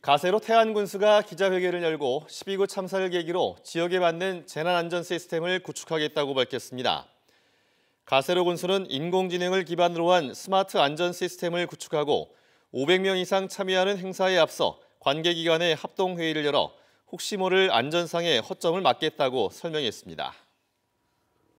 가세로 태안군수가 기자회견을 열고 12구 참사를 계기로 지역에 맞는 재난안전 시스템을 구축하겠다고 밝혔습니다. 가세로 군수는 인공지능을 기반으로 한 스마트 안전 시스템을 구축하고 500명 이상 참여하는 행사에 앞서 관계기관의 합동회의를 열어 혹시 모를 안전상의 허점을 막겠다고 설명했습니다.